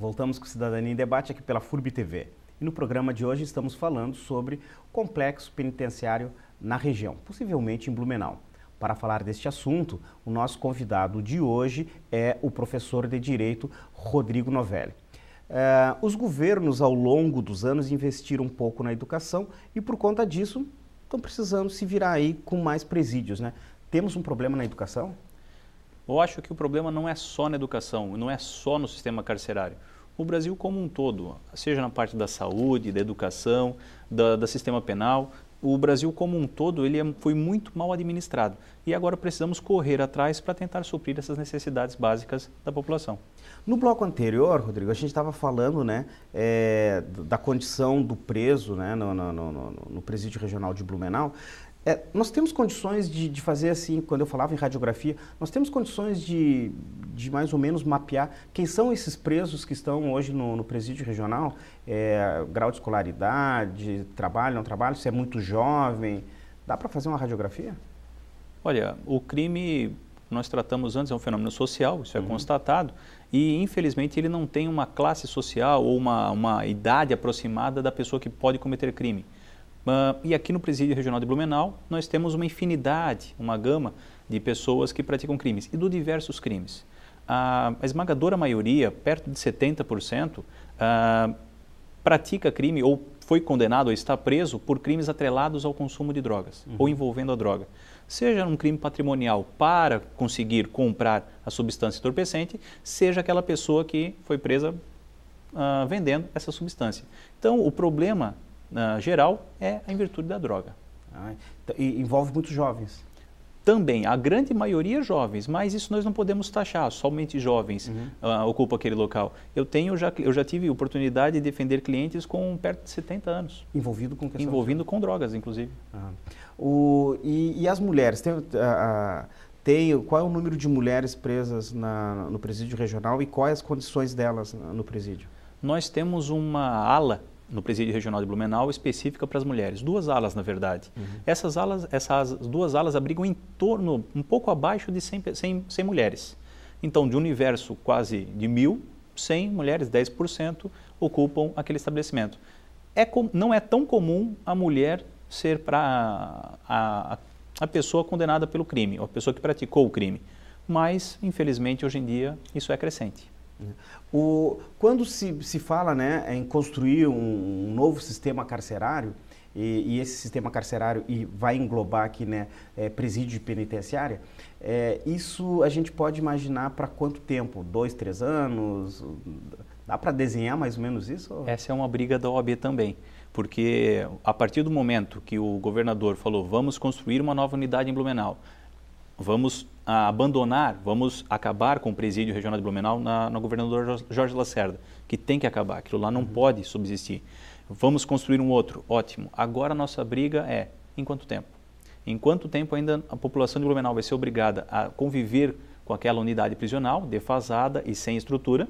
Voltamos com Cidadania em Debate aqui pela FURB TV. E no programa de hoje estamos falando sobre o complexo penitenciário na região, possivelmente em Blumenau. Para falar deste assunto, o nosso convidado de hoje é o professor de Direito Rodrigo Novelli. Eh, os governos, ao longo dos anos, investiram um pouco na educação e, por conta disso, estão precisando se virar aí com mais presídios. Né? Temos um problema na educação? Eu acho que o problema não é só na educação, não é só no sistema carcerário. O Brasil como um todo, seja na parte da saúde, da educação, da, da sistema penal, o Brasil como um todo ele é, foi muito mal administrado e agora precisamos correr atrás para tentar suprir essas necessidades básicas da população. No bloco anterior, Rodrigo, a gente estava falando né, é, da condição do preso né, no, no, no, no, presídio regional de Blumenau é, nós temos condições de, de, fazer assim, quando eu falava em radiografia, nós temos condições de, de mais ou menos mapear quem são esses presos que estão hoje no, no presídio regional, é, grau de escolaridade, trabalho, não trabalho, se é muito jovem. Dá para fazer uma radiografia? Olha, o crime nós tratamos antes é um fenômeno social, isso é uhum. constatado, e infelizmente ele não tem uma classe social ou uma, uma idade aproximada da pessoa que pode cometer crime. Ah, e aqui no Presídio Regional de Blumenau, nós temos uma infinidade, uma gama de pessoas que praticam crimes e do diversos crimes. A, esmagadora maioria, perto de 70%, uh, ah, pratica crime ou foi condenado ou está preso por crimes atrelados ao consumo de drogas uhum. ou envolvendo a droga. Seja um crime patrimonial para conseguir comprar a substância entorpecente, seja aquela pessoa que foi presa ah, vendendo essa substância. Então, o problema na geral é em virtude da droga. Ah, então, e envolve muitos jovens. Também, a grande maioria é jovens, mas isso nós não podemos taxar, somente jovens uhum. uh, ah, ocupam aquele local. Eu tenho já, eu já tive oportunidade de defender clientes com perto de 70 anos. Envolvido com questão Envolvido com drogas, inclusive. Ah. O, e, e, as mulheres? Tem, ah, ah, tem, qual é o número de mulheres presas na, no presídio regional e quais as condições delas no presídio? Nós temos uma ala no Presídio Regional de Blumenau, específica para as mulheres. Duas alas, na verdade. Uhum. Essas alas, essas duas alas abrigam em torno, um pouco abaixo de 100, 100, 100 mulheres. Então, de um universo quase de mil, 100 mulheres, 10%, ocupam aquele estabelecimento. É com, não é tão comum a mulher ser para a, a, a, pessoa condenada pelo crime, ou a pessoa que praticou o crime. Mas, infelizmente, hoje em dia, isso é crescente. O, quando se, se fala né, em construir um, um novo sistema carcerário, e, e, esse sistema carcerário e vai englobar aqui né, é, presídio de penitenciária, é, isso a gente pode imaginar para quanto tempo? Dois, três anos? Dá para desenhar mais ou menos isso? Essa é uma briga da OAB também, porque a partir do momento que o governador falou vamos construir uma nova unidade em Blumenau, vamos abandonar, vamos acabar com o presídio regional de Blumenau na, na governadora Jorge Lacerda, que tem que acabar, aquilo lá não uhum. pode subsistir. Vamos construir um outro, ótimo. Agora a nossa briga é em quanto tempo? Em quanto tempo ainda a população de Blumenau vai ser obrigada a conviver com aquela unidade prisional defasada e sem estrutura,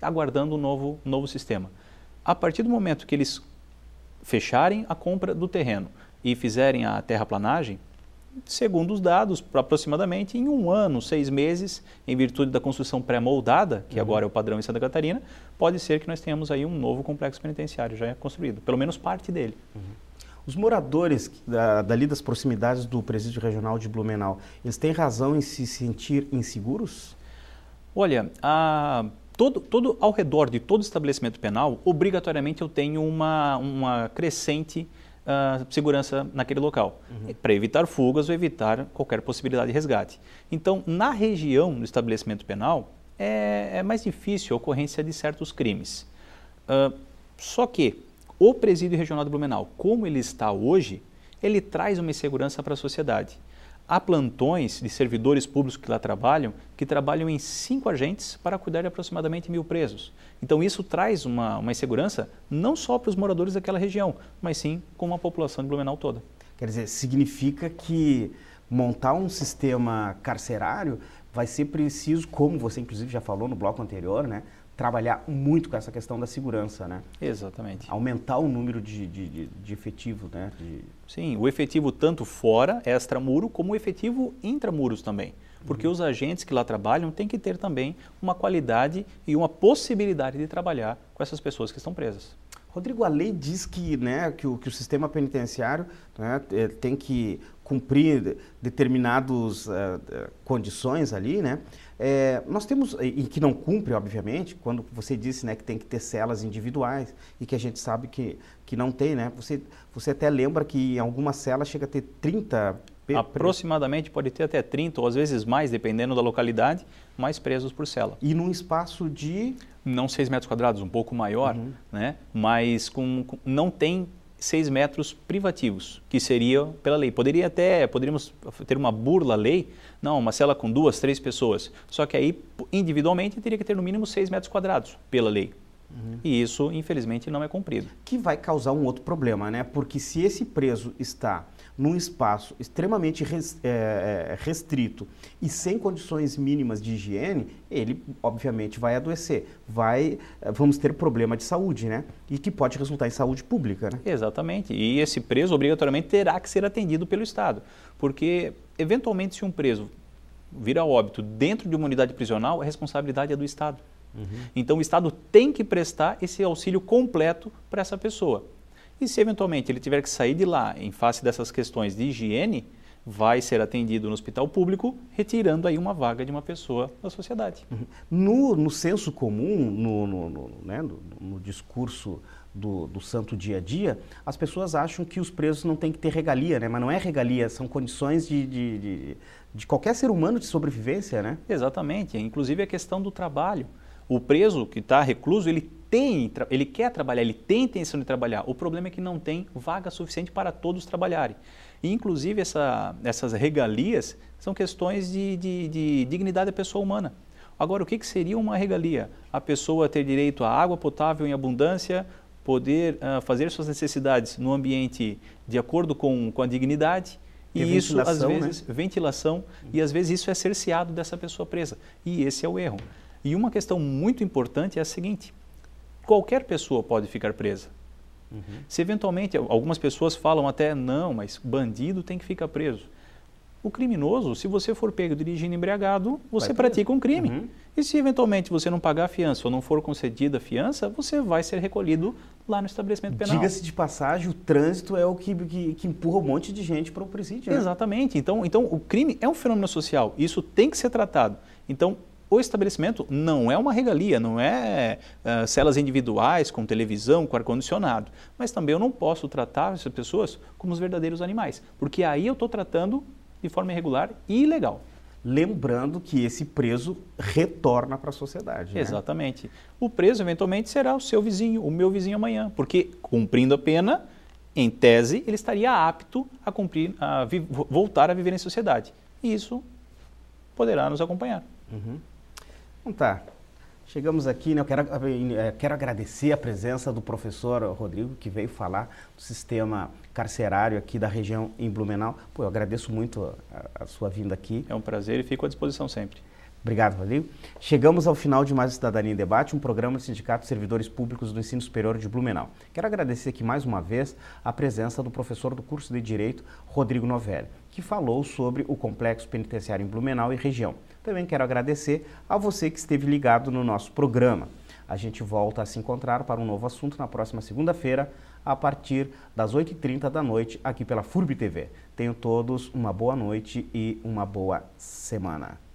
aguardando um novo, um novo sistema? A partir do momento que eles fecharem a compra do terreno e fizerem a terraplanagem, segundo os dados, aproximadamente em um ano, seis meses, em virtude da construção pré-moldada, que uhum. agora é o padrão em Santa Catarina, pode ser que nós tenhamos aí um novo complexo penitenciário já construído, pelo menos parte dele. Uhum. Os moradores da, dali das proximidades do presídio regional de Blumenau, eles têm razão em se sentir inseguros? Olha, a, todo, todo ao redor de todo estabelecimento penal, obrigatoriamente eu tenho uma, uma crescente uh, segurança naquele local, uhum. para evitar fugas ou evitar qualquer possibilidade de resgate. Então, na região do estabelecimento penal, é, é mais difícil a ocorrência de certos crimes. Uh, só que o presídio regional de Blumenau, como ele está hoje, ele traz uma insegurança para a sociedade há plantões de servidores públicos que lá trabalham, que trabalham em cinco agentes para cuidar de aproximadamente mil presos. Então isso traz uma, uma insegurança não só para os moradores daquela região, mas sim com a população de Blumenau toda. Quer dizer, significa que montar um sistema carcerário vai ser preciso, como você inclusive já falou no bloco anterior, né? trabalhar muito com essa questão da segurança, né? Exatamente. Aumentar o número de, de, de, de efetivo, né? De... Sim, o efetivo tanto fora, extramuro, como o efetivo intramuros também. Porque uhum. os agentes que lá trabalham têm que ter também uma qualidade e uma possibilidade de trabalhar com essas pessoas que estão presas. Rodrigo, a lei diz que, né, que, o, que o sistema penitenciário né, eh, tem que cumprir determinadas uh, eh, eh, condições ali, né? É, nós temos, e que não cumpre, obviamente, quando você disse né, que tem que ter celas individuais e que a gente sabe que, que não tem, né? Você, você até lembra que em algumas celas chega a ter 30 aproximadamente pode ter até 30 ou às vezes mais, dependendo da localidade, mais presos por cela. E num espaço de. Não 6 metros quadrados, um pouco maior, uhum. né? mas com, com, não tem 6 metros privativos, que seria pela lei. Poderia até, poderíamos ter uma burla lei, não, uma cela com duas, três pessoas. Só que aí, individualmente, teria que ter no mínimo 6 metros quadrados pela lei. Uhum. E isso, infelizmente, não é cumprido. Que vai causar um outro problema, né? Porque se esse preso está num espaço extremamente é, é, restrito e sem condições mínimas de higiene, ele obviamente vai adoecer, vai, eh, vamos ter problema de saúde, né? E que pode resultar em saúde pública, né? Exatamente. E esse preso obrigatoriamente terá que ser atendido pelo Estado, porque eventualmente se um preso vir a óbito dentro de uma unidade prisional, a responsabilidade é do Estado. Uhum. Então o Estado tem que prestar esse auxílio completo para essa pessoa. E se eventualmente ele tiver que sair de lá em face dessas questões de higiene, vai ser atendido no hospital público, retirando aí uma vaga de uma pessoa da sociedade. Uhum. No, no, senso comum, no, no, né, no discurso do, do, santo dia a dia, as pessoas acham que os presos não têm que ter regalia, né? mas não é regalia, são condições de, de, de, de qualquer ser humano de sobrevivência. Né? Exatamente, inclusive a questão do trabalho. O preso que está recluso, ele tem, ele quer trabalhar, ele tem intenção de trabalhar. O problema é que não tem vaga suficiente para todos trabalharem. E, inclusive, essa, essas regalias são questões de, de, de, dignidade da pessoa humana. Agora, o que, que seria uma regalia? A pessoa ter direito à água potável em abundância, poder uh, fazer suas necessidades no ambiente de acordo com, com a dignidade. E, e isso, às né? vezes, né? ventilação, e às vezes isso é cerceado dessa pessoa presa. E esse é o erro. E uma questão muito importante é a seguinte: qualquer pessoa pode ficar presa. Uhum. Se eventualmente algumas pessoas falam até não, mas bandido tem que ficar preso. O criminoso, se você for pego dirigindo embriagado, você pratica um crime. Uhum. E se eventualmente você não pagar a fiança ou não for concedida a fiança, você vai ser recolhido lá no estabelecimento penal. Diga-se de passagem, o trânsito é o que, que, que empurra um monte de gente para o presídio. Né? Exatamente. Então, então, o crime é um fenômeno social. Isso tem que ser tratado. Então, o estabelecimento não é uma regalia, não é uh, celas individuais com televisão, com ar-condicionado. Mas também eu não posso tratar essas pessoas como os verdadeiros animais, porque aí eu estou tratando de forma irregular e ilegal. Lembrando que esse preso retorna para a sociedade. Né? Exatamente. O preso, eventualmente, será o seu vizinho, o meu vizinho amanhã, porque cumprindo a pena, em tese, ele estaria apto a cumprir, a voltar a viver em sociedade. E isso poderá nos acompanhar. Uhum. Então tá. Chegamos aqui, né? Eu quero, eu eh, quero agradecer a presença do professor Rodrigo, que veio falar do sistema carcerário aqui da região em Blumenau. Pô, eu agradeço muito a, a sua vinda aqui. É um prazer e fico à disposição sempre. Obrigado, Rodrigo. Chegamos ao final de mais Cidadania em Debate, um programa do Sindicato de Servidores Públicos do Ensino Superior de Blumenau. Quero agradecer aqui mais uma vez a presença do professor do curso de Direito, Rodrigo Novelli, que falou sobre o complexo penitenciário em Blumenau e região. Também quero agradecer a você que esteve ligado no nosso programa. A gente volta a se encontrar para um novo assunto na próxima segunda-feira, a partir das 8h30 da noite, aqui pela FURB TV. Tenham todos uma boa noite e uma boa semana.